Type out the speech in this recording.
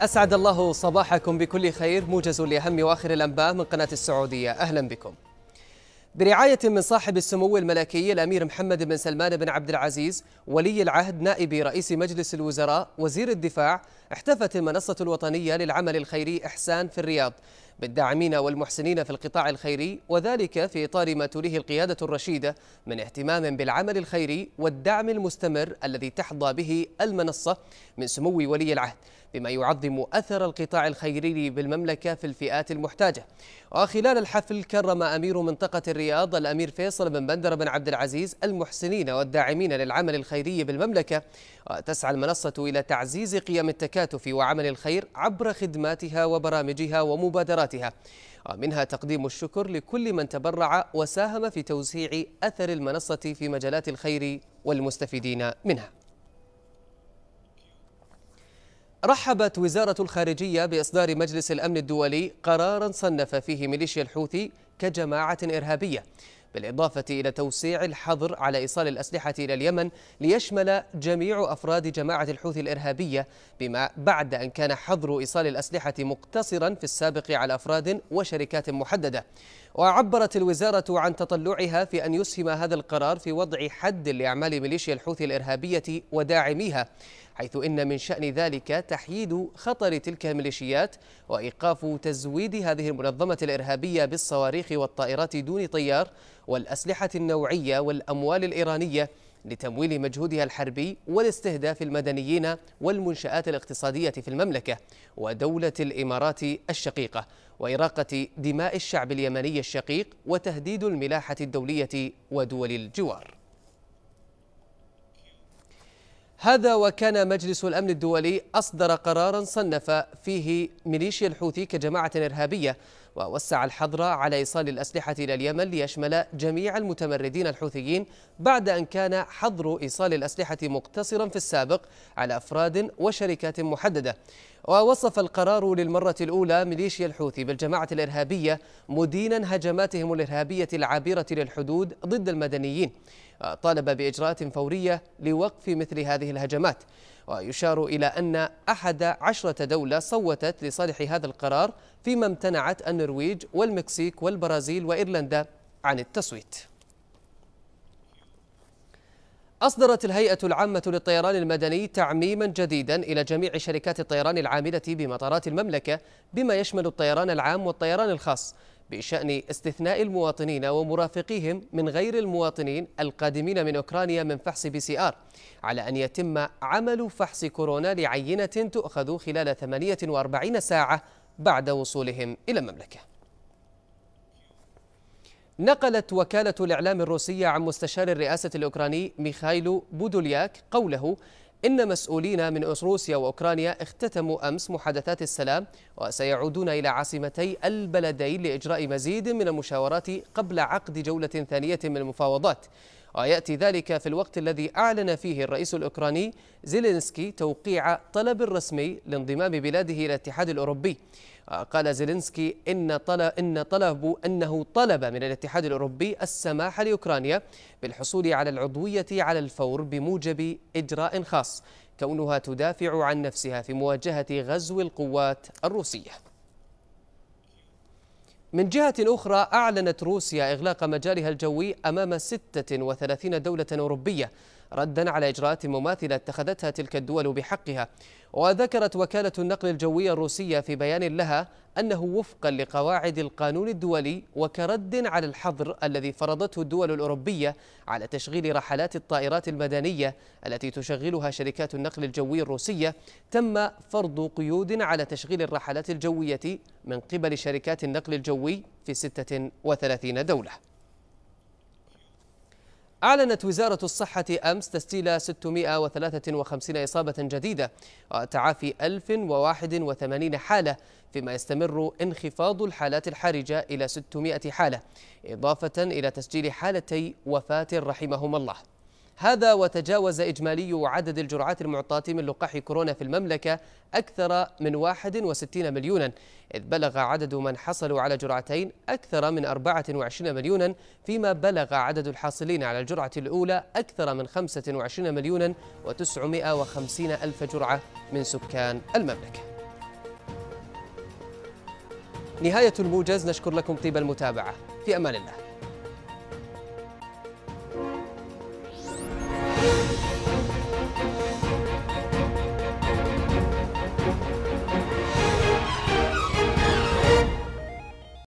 أسعد الله صباحكم بكل خير موجز لأهم وآخر الأنباء من قناة السعودية أهلا بكم برعاية من صاحب السمو الملكي الأمير محمد بن سلمان بن عبد العزيز ولي العهد نائب رئيس مجلس الوزراء وزير الدفاع احتفت المنصة الوطنية للعمل الخيري إحسان في الرياض بالداعمين والمحسنين في القطاع الخيري وذلك في إطار ما تريه القيادة الرشيدة من اهتمام بالعمل الخيري والدعم المستمر الذي تحظى به المنصة من سمو ولي العهد بما يعظم أثر القطاع الخيري بالمملكة في الفئات المحتاجة وخلال الحفل كرم أمير منطقة الرياض الأمير فيصل بن بندر بن عبد العزيز المحسنين والداعمين للعمل الخيري بالمملكة وتسعى المنصة إلى تعزيز قيم التكاتف وعمل الخير عبر خدماتها وبرامجها ومبادراتها تطبيقاتها ومنها تقديم الشكر لكل من تبرع وساهم في توسيع أثر المنصة في مجالات الخير والمستفيدين منها رحبت وزارة الخارجية بإصدار مجلس الأمن الدولي قرارا صنف فيه ميليشيا الحوثي كجماعة إرهابية بالإضافة إلى توسيع الحظر على إيصال الأسلحة إلى اليمن ليشمل جميع أفراد جماعة الحوثي الإرهابية بما بعد أن كان حظر إيصال الأسلحة مقتصرا في السابق على أفراد وشركات محددة وعبرت الوزارة عن تطلعها في أن يسهم هذا القرار في وضع حد لأعمال ميليشيا الحوثي الإرهابية وداعميها حيث إن من شأن ذلك تحييد خطر تلك الميليشيات وإيقاف تزويد هذه المنظمة الإرهابية بالصواريخ والطائرات دون طيار والأسلحة النوعية والأموال الإيرانية لتمويل مجهودها الحربي والاستهداف المدنيين والمنشآت الاقتصادية في المملكة ودولة الإمارات الشقيقة وإراقة دماء الشعب اليمني الشقيق وتهديد الملاحة الدولية ودول الجوار هذا وكان مجلس الأمن الدولي أصدر قرارا صنف فيه ميليشيا الحوثي كجماعة إرهابية ووسع الحظر على إيصال الأسلحة إلى اليمن ليشمل جميع المتمردين الحوثيين بعد أن كان حظر إيصال الأسلحة مقتصرا في السابق على أفراد وشركات محددة ووصف القرار للمرة الأولى ميليشيا الحوثي بالجماعة الإرهابية مدينا هجماتهم الإرهابية العابرة للحدود ضد المدنيين طالب بإجراءات فورية لوقف مثل هذه الهجمات ويشار إلى أن أحد عشرة دولة صوتت لصالح هذا القرار فيما امتنعت النرويج والمكسيك والبرازيل وإيرلندا عن التصويت أصدرت الهيئة العامة للطيران المدني تعميما جديدا إلى جميع شركات الطيران العاملة بمطارات المملكة بما يشمل الطيران العام والطيران الخاص بشأن استثناء المواطنين ومرافقيهم من غير المواطنين القادمين من أوكرانيا من فحص بي سي آر على أن يتم عمل فحص كورونا لعينة تؤخذ خلال 48 ساعة بعد وصولهم إلى المملكة نقلت وكالة الإعلام الروسية عن مستشار الرئاسة الأوكراني ميخايلو بودولياك قوله إن مسؤولين من روسيا وأوكرانيا اختتموا أمس محادثات السلام وسيعودون إلى عاصمتي البلدين لإجراء مزيد من المشاورات قبل عقد جولة ثانية من المفاوضات ويأتي ذلك في الوقت الذي أعلن فيه الرئيس الأوكراني زيلينسكي توقيع طلب رسمي لانضمام بلاده إلى الاتحاد الأوروبي قال زيلينسكي إن طلب إن طلب أنه طلب من الاتحاد الأوروبي السماح لأوكرانيا بالحصول على العضوية على الفور بموجب إجراء خاص كونها تدافع عن نفسها في مواجهة غزو القوات الروسية من جهة أخرى أعلنت روسيا إغلاق مجالها الجوي أمام 36 دولة أوروبية ردا على إجراءات مماثلة اتخذتها تلك الدول بحقها وذكرت وكالة النقل الجوية الروسية في بيان لها أنه وفقا لقواعد القانون الدولي وكرد على الحظر الذي فرضته الدول الأوروبية على تشغيل رحلات الطائرات المدنية التي تشغلها شركات النقل الجوي الروسية تم فرض قيود على تشغيل الرحلات الجوية من قبل شركات النقل الجوي في 36 دولة أعلنت وزارة الصحة أمس تسجيل 653 إصابة جديدة وتعافي 1081 حالة فيما يستمر انخفاض الحالات الحرجة إلى 600 حالة إضافة إلى تسجيل حالتي وفاة رحمهما الله هذا وتجاوز إجمالي عدد الجرعات المعطاة من لقاح كورونا في المملكة أكثر من 61 مليونا إذ بلغ عدد من حصلوا على جرعتين أكثر من 24 مليونا فيما بلغ عدد الحاصلين على الجرعة الأولى أكثر من 25 مليونا و950 ألف جرعة من سكان المملكة نهاية الموجز نشكر لكم طيب المتابعة في أمان الله